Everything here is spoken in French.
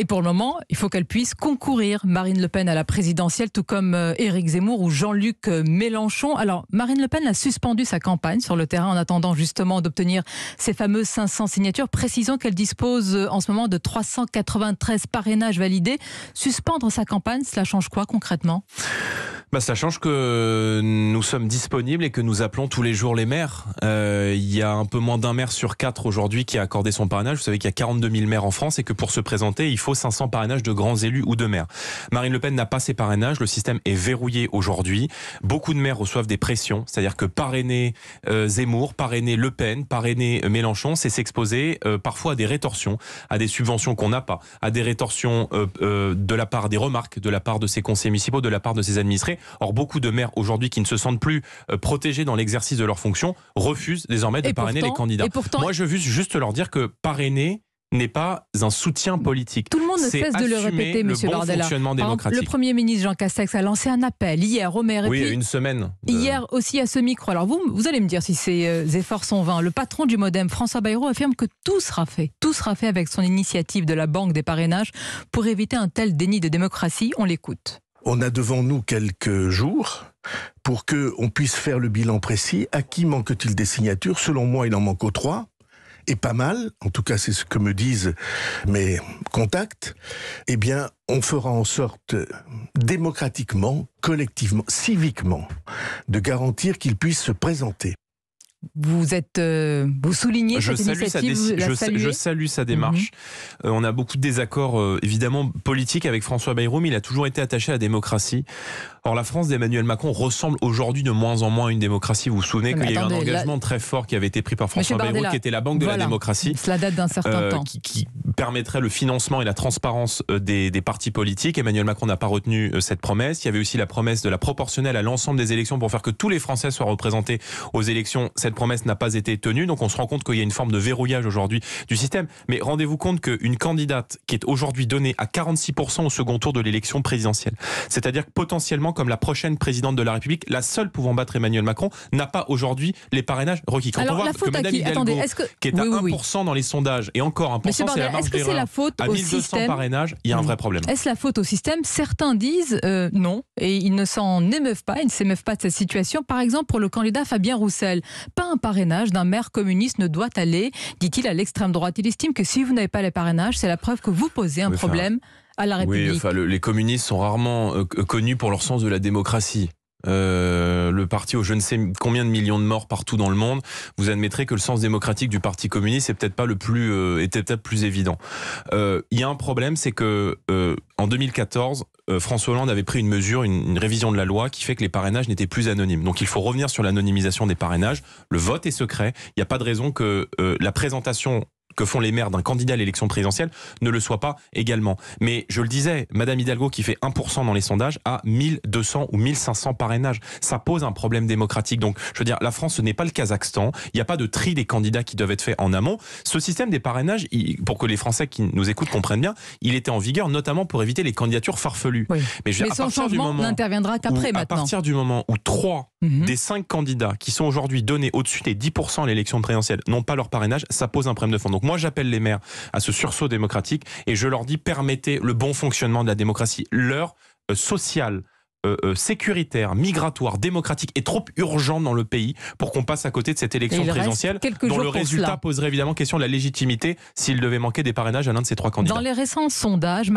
Et pour le moment, il faut qu'elle puisse concourir, Marine Le Pen, à la présidentielle, tout comme euh, Éric Zemmour ou Jean-Luc euh, Mélenchon. Alors, Marine Le Pen a suspendu sa campagne sur le terrain en attendant justement d'obtenir ses fameuses 500 signatures. Précisons qu'elle dispose euh, en ce moment de 393 parrainages validés. Suspendre sa campagne, cela change quoi concrètement bah, Ça change que nous sommes disponibles et que nous appelons tous les jours les maires. Euh, il y a un peu moins d'un maire sur quatre aujourd'hui qui a accordé son parrainage. Vous savez qu'il y a 42 000 maires en France et que pour se présenter, il faut 500 parrainages de grands élus ou de maires. Marine Le Pen n'a pas ses parrainages. Le système est verrouillé aujourd'hui. Beaucoup de maires reçoivent des pressions. C'est-à-dire que parrainer euh, Zemmour, parrainer Le Pen, parrainer euh, Mélenchon, c'est s'exposer euh, parfois à des rétorsions, à des subventions qu'on n'a pas, à des rétorsions de la part des remarques, de la part de ses conseillers municipaux, de la part de ses administrés. Or, beaucoup de maires aujourd'hui qui ne se sentent plus euh, protégés dans l'exercice de leurs fonctions refusent désormais de parrainer les candidats. Moi, je veux juste leur dire que parrainer n'est pas un soutien politique. Tout le monde ne cesse de le répéter, Monsieur Bardella. le Premier ministre Jean Castex a lancé un appel hier au maire. Oui, et puis, une semaine. Hier aussi à ce micro. Alors vous, vous allez me dire si ces euh, efforts sont vains. Le patron du MoDem, François Bayrou, affirme que tout sera fait. Tout sera fait avec son initiative de la Banque des parrainages pour éviter un tel déni de démocratie. On l'écoute on a devant nous quelques jours pour que on puisse faire le bilan précis. À qui manque-t-il des signatures Selon moi, il en manque aux trois. Et pas mal, en tout cas c'est ce que me disent mes contacts, eh bien on fera en sorte démocratiquement, collectivement, civiquement, de garantir qu'ils puissent se présenter vous êtes euh, vous soulignez je cette salue initiative, sa je, salue sa démarche. Mhm. Euh, on a beaucoup de désaccords euh, évidemment politiques avec François Bayrou, mais il a toujours été attaché à la démocratie. Or, la France d'Emmanuel Macron ressemble aujourd'hui de moins en moins à une démocratie. Vous vous souvenez qu'il y a eu un engagement très fort qui avait été pris par François Bayrou, qui était la banque de la démocratie. Cela date d'un certain euh, temps. Qui, permettrait le financement et la transparence euh, des, des partis politiques. Emmanuel Macron n'a pas retenu euh, cette promesse. Il y avait aussi la promesse de la proportionnelle à l'ensemble des élections pour faire que tous les Français soient représentés aux élections. Cette promesse n'a pas été tenue. Donc, on se rend compte qu'il y a une forme de verrouillage aujourd'hui du système. Mais rendez-vous compte qu'une candidate qui est aujourd'hui donnée à 46% au second tour de l'élection présidentielle, c'est-à-dire que potentiellement comme la prochaine présidente de la République, la seule pouvant battre Emmanuel Macron, n'a pas aujourd'hui les parrainages requis. Quand on voit que Mme Hidalgo, qui est à 1% dans les sondages, et encore 1%, c'est la marge Est-ce que c'est la faute à 1200 système parrainages, il y a un vrai problème. Est-ce la faute au système Certains disent euh, non, et ils ne s'en émeuvent pas, ils ne s'émeuvent pas de cette situation. Par exemple, pour le candidat Fabien Roussel, pas un parrainage d'un maire communiste ne doit aller, dit-il, à l'extrême droite. Il estime que si vous n'avez pas les parrainages, c'est la preuve que vous posez un problème. Oui, les communistes sont rarement euh, connus pour leur sens de la démocratie. Euh, le parti aux je ne sais combien de millions de morts partout dans le monde, vous admettrez que le sens démocratique du Parti communiste est peut-être pas le plus euh, était peut-être plus évident. Il y a un problème, c'est que en 2014, François Hollande avait pris une mesure, une, une, révision de la loi qui fait que les parrainages n'étaient plus anonymes. Donc il faut revenir sur l'anonymisation des parrainages. Le vote est secret. Il n'y a pas de raison que la présentation que font les maires d'un candidat à l'élection présidentielle ne le soit pas également. Mais je le disais, Madame Hidalgo qui fait 1% dans les sondages a 1200 ou 1500 parrainages. Ça pose un problème démocratique. Donc, je veux dire, la France, ce n'est pas le Kazakhstan. Il n'y a pas de tri des candidats qui doivent être faits en amont. Ce système des parrainages, pour que les Français qui nous écoutent comprennent bien, il était en vigueur notamment pour éviter les candidatures farfelues. Mais, je pas son à changement n'interviendra qu'après À partir du moment où 3 mhm. des 5 candidats qui sont aujourd'hui donnés au-dessus des 10% à l'élection présidentielle n'ont pas leur parrainage, ça pose un problème de fond moi, j'appelle les maires à ce sursaut démocratique et je leur dis permettez le bon fonctionnement de la démocratie. L'heure euh, sociale. Euh, euh, sécuritaire, migratoire, démocratique est trop urgente dans le pays pour qu'on passe à côté de cette élection présidentielle dont le résultat poserait évidemment question de la légitimité s'il devait manquer des parrainages à l'un de ces trois candidats. Dans les récents sondages,